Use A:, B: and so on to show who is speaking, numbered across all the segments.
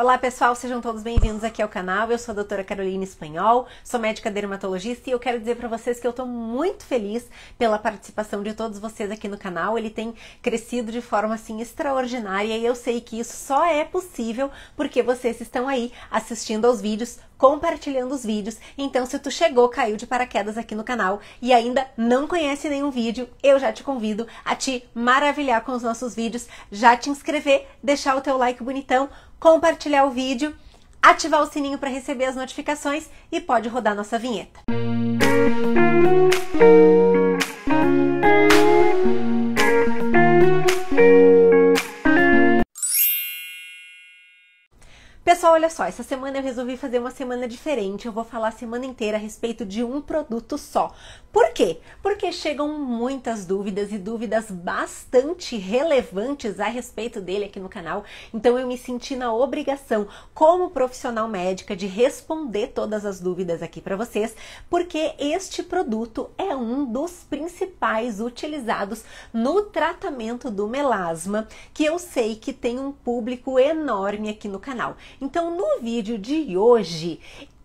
A: Olá pessoal, sejam todos bem-vindos aqui ao canal. Eu sou a doutora Carolina Espanhol, sou médica dermatologista e eu quero dizer para vocês que eu estou muito feliz pela participação de todos vocês aqui no canal. Ele tem crescido de forma assim extraordinária e eu sei que isso só é possível porque vocês estão aí assistindo aos vídeos, compartilhando os vídeos. Então, se tu chegou, caiu de paraquedas aqui no canal e ainda não conhece nenhum vídeo, eu já te convido a te maravilhar com os nossos vídeos, já te inscrever, deixar o teu like bonitão, compartilhar o vídeo, ativar o sininho para receber as notificações e pode rodar nossa vinheta. Música pessoal, olha só, essa semana eu resolvi fazer uma semana diferente. Eu vou falar a semana inteira a respeito de um produto só. Por quê? Porque chegam muitas dúvidas e dúvidas bastante relevantes a respeito dele aqui no canal. Então eu me senti na obrigação, como profissional médica, de responder todas as dúvidas aqui para vocês, porque este produto é um dos principais utilizados no tratamento do melasma, que eu sei que tem um público enorme aqui no canal. Então então, no vídeo de hoje,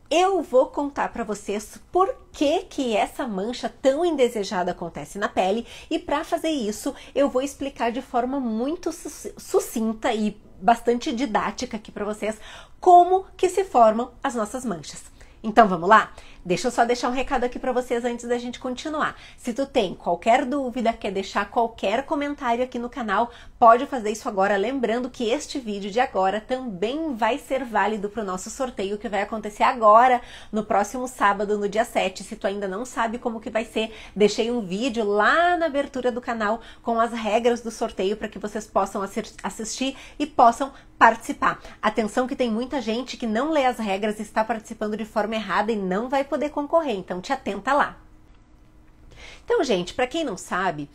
A: eu vou contar para vocês por que que essa mancha tão indesejada acontece na pele e para fazer isso, eu vou explicar de forma muito sucinta e bastante didática aqui para vocês como que se formam as nossas manchas. Então vamos lá? Deixa eu só deixar um recado aqui para vocês antes da gente continuar. Se tu tem qualquer dúvida, quer deixar qualquer comentário aqui no canal, pode fazer isso agora, lembrando que este vídeo de agora também vai ser válido para o nosso sorteio que vai acontecer agora, no próximo sábado, no dia 7. Se tu ainda não sabe como que vai ser, deixei um vídeo lá na abertura do canal com as regras do sorteio para que vocês possam assistir e possam participar. Atenção que tem muita gente que não lê as regras e está participando de forma errada e não vai poder concorrer, então te atenta lá. Então, gente, para quem não sabe,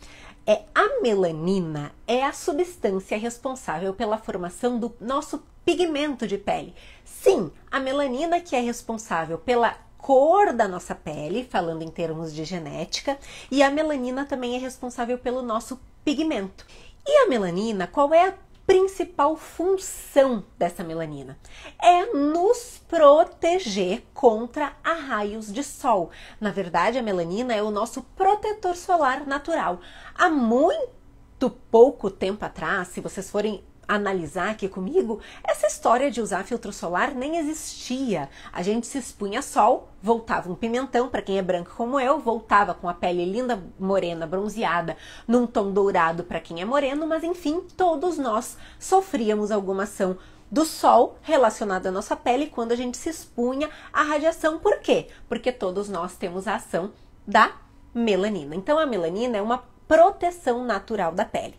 A: é a melanina é a substância responsável pela formação do nosso pigmento de pele. Sim, a melanina que é responsável pela cor da nossa pele, falando em termos de genética, e a melanina também é responsável pelo nosso pigmento. E a melanina, qual é a principal função dessa melanina? É nos proteger contra a raios de sol. Na verdade, a melanina é o nosso protetor solar natural. Há muito pouco tempo atrás, se vocês forem analisar aqui comigo, essa história de usar filtro solar nem existia. A gente se expunha sol, voltava um pimentão, para quem é branco como eu, voltava com a pele linda, morena, bronzeada, num tom dourado para quem é moreno, mas enfim, todos nós sofríamos alguma ação do sol relacionada à nossa pele quando a gente se expunha à radiação. Por quê? Porque todos nós temos a ação da melanina. Então a melanina é uma proteção natural da pele.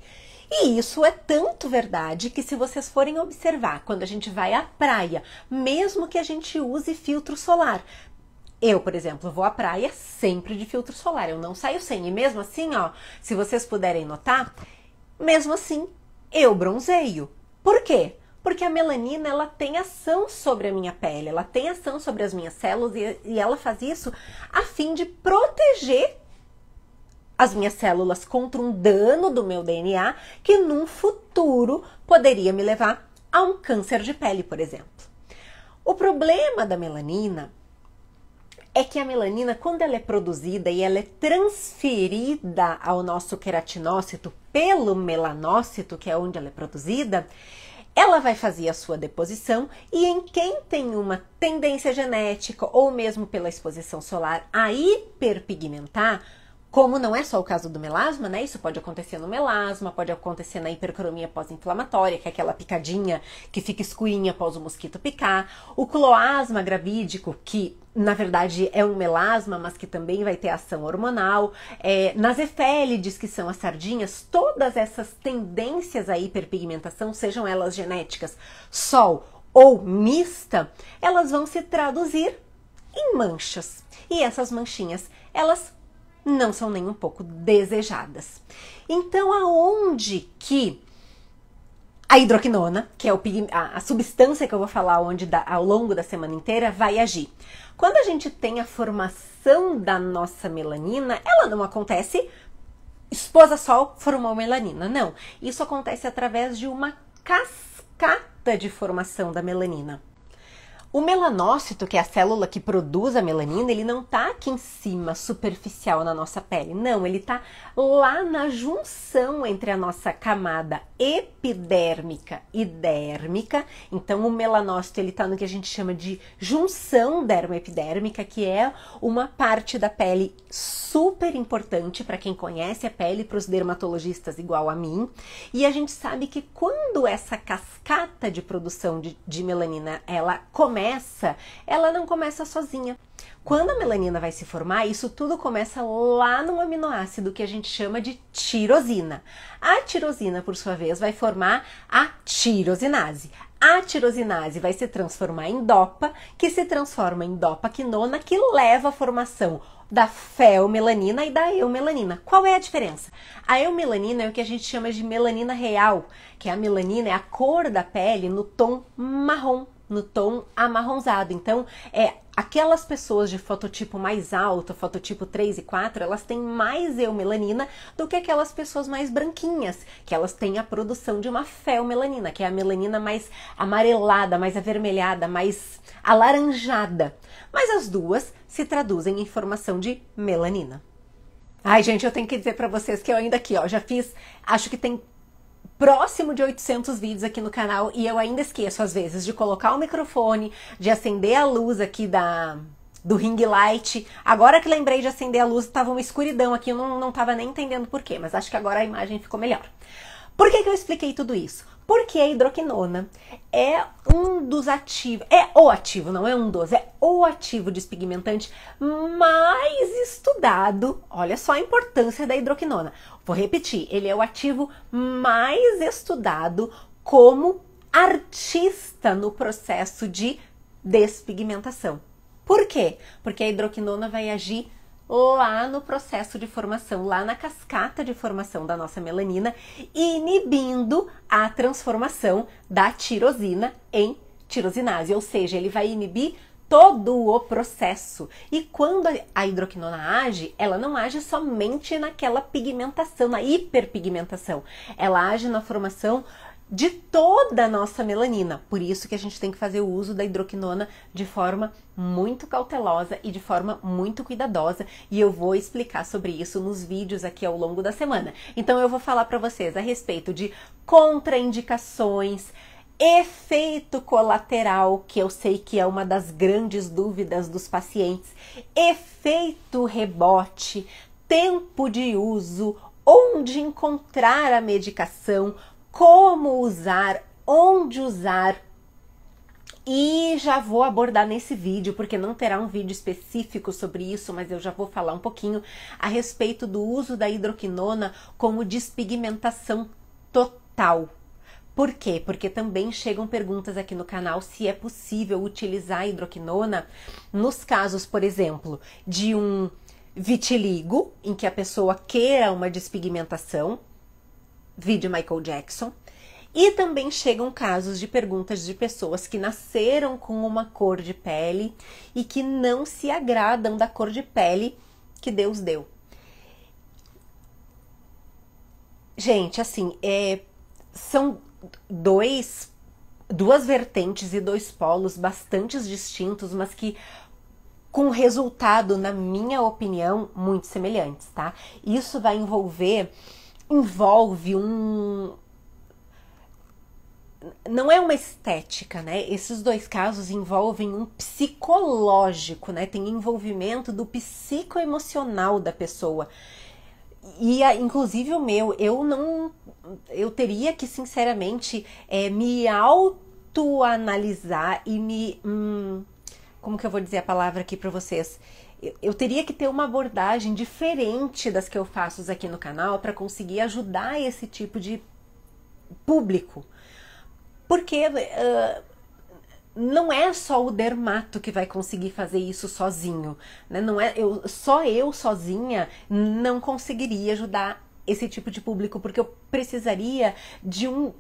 A: E isso é tanto verdade que se vocês forem observar, quando a gente vai à praia, mesmo que a gente use filtro solar, eu, por exemplo, vou à praia sempre de filtro solar, eu não saio sem. E mesmo assim, ó, se vocês puderem notar, mesmo assim, eu bronzeio. Por quê? Porque a melanina ela tem ação sobre a minha pele, ela tem ação sobre as minhas células e, e ela faz isso a fim de proteger as minhas células contra um dano do meu DNA que num futuro poderia me levar a um câncer de pele, por exemplo. O problema da melanina é que a melanina, quando ela é produzida e ela é transferida ao nosso queratinócito pelo melanócito, que é onde ela é produzida, ela vai fazer a sua deposição e em quem tem uma tendência genética ou mesmo pela exposição solar a hiperpigmentar, como não é só o caso do melasma, né? Isso pode acontecer no melasma, pode acontecer na hipercromia pós-inflamatória, que é aquela picadinha que fica escuinha após o mosquito picar. O cloasma gravídico, que na verdade é um melasma, mas que também vai ter ação hormonal. É, nas efélides, que são as sardinhas, todas essas tendências à hiperpigmentação, sejam elas genéticas, sol ou mista, elas vão se traduzir em manchas. E essas manchinhas, elas não são nem um pouco desejadas. Então, aonde que a hidroquinona, que é o, a, a, substância que eu vou falar onde da, ao longo da semana inteira, vai agir? Quando a gente tem a formação da nossa melanina, ela não acontece esposa sol formou melanina, não. Isso acontece através de uma cascata de formação da melanina. O melanócito, que é a célula que produz a melanina, ele não tá aqui em cima, superficial na nossa pele. Não, ele tá lá na junção entre a nossa camada epidérmica e dérmica. Então, o melanócito, ele tá no que a gente chama de junção dermoepidérmica, que é uma parte da pele super importante para quem conhece a pele, para os dermatologistas igual a mim. E a gente sabe que quando essa cascata de produção de, de melanina, ela começa começa, ela não começa sozinha. Quando a melanina vai se formar, isso tudo começa lá no aminoácido que a gente chama de tirosina. A tirosina, por sua vez, vai formar a tirosinase. A tirosinase vai se transformar em dopa, que se transforma em quinona, que leva à formação da feomelanina e da eumelanina. Qual é a diferença? A eumelanina é o que a gente chama de melanina real, que a melanina é a cor da pele no tom marrom no tom amarronzado. Então, é aquelas pessoas de fototipo mais alto, fototipo 3 e 4, elas têm mais eumelanina do que aquelas pessoas mais branquinhas, que elas têm a produção de uma feomelanina, que é a melanina mais amarelada, mais avermelhada, mais alaranjada. Mas as duas se traduzem em formação de melanina. Ai, gente, eu tenho que dizer para vocês que eu ainda aqui, ó, já fiz, acho que tem próximo de 800 vídeos aqui no canal e eu ainda esqueço às vezes de colocar o microfone, de acender a luz aqui da do ring light. Agora que lembrei de acender a luz, estava uma escuridão aqui, eu não, não estava nem entendendo porquê, mas acho que agora a imagem ficou melhor. Por que, que eu expliquei tudo isso? Porque a hidroquinona é um dos ativos, é o ativo, não é um dos, é o ativo despigmentante mais estudado. Olha só a importância da hidroquinona. Vou repetir, ele é o ativo mais estudado como artista no processo de despigmentação. Por quê? Porque a hidroquinona vai agir lá no processo de formação, lá na cascata de formação da nossa melanina, inibindo a transformação da tirosina em tirosinase, ou seja, ele vai inibir todo o processo. E quando a hidroquinona age, ela não age somente naquela pigmentação, na hiperpigmentação. Ela age na formação de toda a nossa melanina. Por isso que a gente tem que fazer o uso da hidroquinona de forma muito cautelosa e de forma muito cuidadosa, e eu vou explicar sobre isso nos vídeos aqui ao longo da semana. Então eu vou falar para vocês a respeito de contraindicações, efeito colateral, que eu sei que é uma das grandes dúvidas dos pacientes, efeito rebote, tempo de uso, onde encontrar a medicação, como usar, onde usar. E já vou abordar nesse vídeo, porque não terá um vídeo específico sobre isso, mas eu já vou falar um pouquinho a respeito do uso da hidroquinona como despigmentação total por quê? Porque também chegam perguntas aqui no canal se é possível utilizar a hidroquinona nos casos, por exemplo, de um vitiligo, em que a pessoa queira uma despigmentação, vídeo Michael Jackson. E também chegam casos de perguntas de pessoas que nasceram com uma cor de pele e que não se agradam da cor de pele que Deus deu. Gente, assim, é, são dois duas vertentes e dois polos bastante distintos, mas que com resultado, na minha opinião, muito semelhantes, tá? Isso vai envolver envolve um não é uma estética, né? Esses dois casos envolvem um psicológico, né? Tem envolvimento do psicoemocional da pessoa e ah, inclusive o meu, eu não. Eu teria que, sinceramente, é, me autoanalisar e me. Hum, como que eu vou dizer a palavra aqui para vocês? Eu, eu teria que ter uma abordagem diferente das que eu faço aqui no canal para conseguir ajudar esse tipo de público. Porque uh, não é só o dermato que vai conseguir fazer isso sozinho, né? Não é eu, só eu sozinha não conseguiria ajudar esse tipo de público porque eu precisaria de um,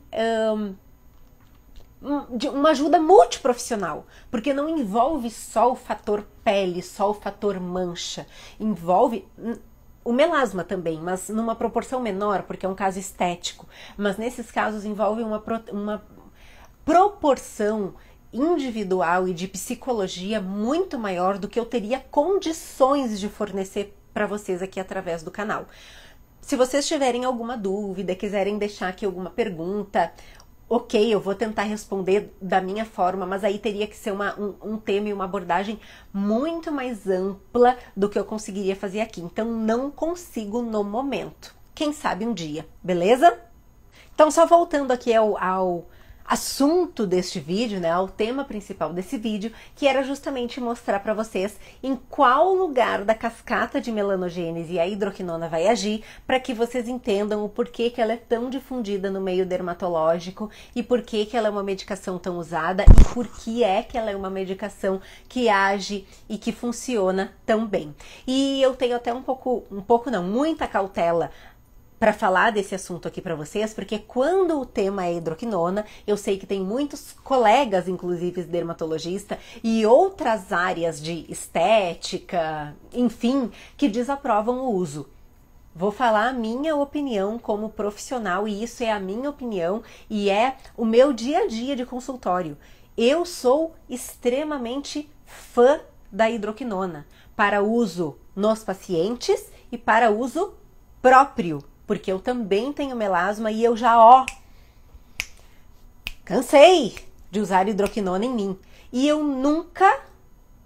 A: um de uma ajuda multiprofissional, porque não envolve só o fator pele, só o fator mancha, envolve o melasma também, mas numa proporção menor, porque é um caso estético. Mas nesses casos envolve uma, pro, uma proporção individual e de psicologia muito maior do que eu teria condições de fornecer para vocês aqui através do canal. Se vocês tiverem alguma dúvida, quiserem deixar aqui alguma pergunta, ok, eu vou tentar responder da minha forma, mas aí teria que ser uma, um, um tema e uma abordagem muito mais ampla do que eu conseguiria fazer aqui. Então, não consigo no momento. Quem sabe um dia, beleza? Então, só voltando aqui ao, ao assunto deste vídeo, né, o tema principal desse vídeo, que era justamente mostrar para vocês em qual lugar da cascata de melanogênese a hidroquinona vai agir, para que vocês entendam o porquê que ela é tão difundida no meio dermatológico e porquê que ela é uma medicação tão usada e por que é que ela é uma medicação que age e que funciona tão bem. E eu tenho até um pouco, um pouco não, muita cautela para falar desse assunto aqui para vocês, porque quando o tema é hidroquinona, eu sei que tem muitos colegas, inclusive dermatologista e outras áreas de estética, enfim, que desaprovam o uso. Vou falar a minha opinião como profissional e isso é a minha opinião e é o meu dia a dia de consultório. Eu sou extremamente fã da hidroquinona para uso nos pacientes e para uso próprio porque eu também tenho melasma e eu já, ó, cansei de usar hidroquinona em mim. E eu nunca,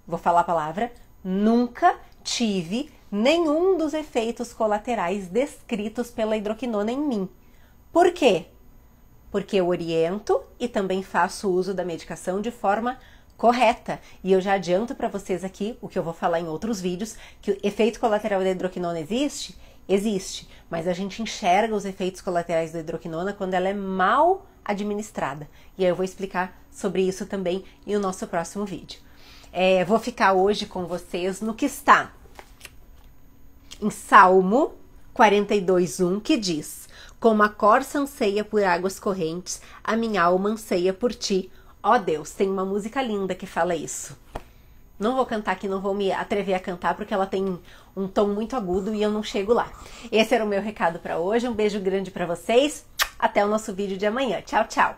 A: vou falar a palavra, nunca tive nenhum dos efeitos colaterais descritos pela hidroquinona em mim. Por quê? Porque eu oriento e também faço uso da medicação de forma correta. E eu já adianto para vocês aqui o que eu vou falar em outros vídeos, que o efeito colateral da hidroquinona existe Existe, mas a gente enxerga os efeitos colaterais da hidroquinona quando ela é mal administrada. E aí eu vou explicar sobre isso também no nosso próximo vídeo. É, vou ficar hoje com vocês no que está em Salmo 42:1 que diz: Como a corça anseia por águas correntes, a minha alma anseia por ti. Ó oh Deus, tem uma música linda que fala isso. Não vou cantar aqui, não vou me atrever a cantar porque ela tem um tom muito agudo e eu não chego lá. Esse era o meu recado para hoje. Um beijo grande para vocês. Até o nosso vídeo de amanhã. Tchau, tchau.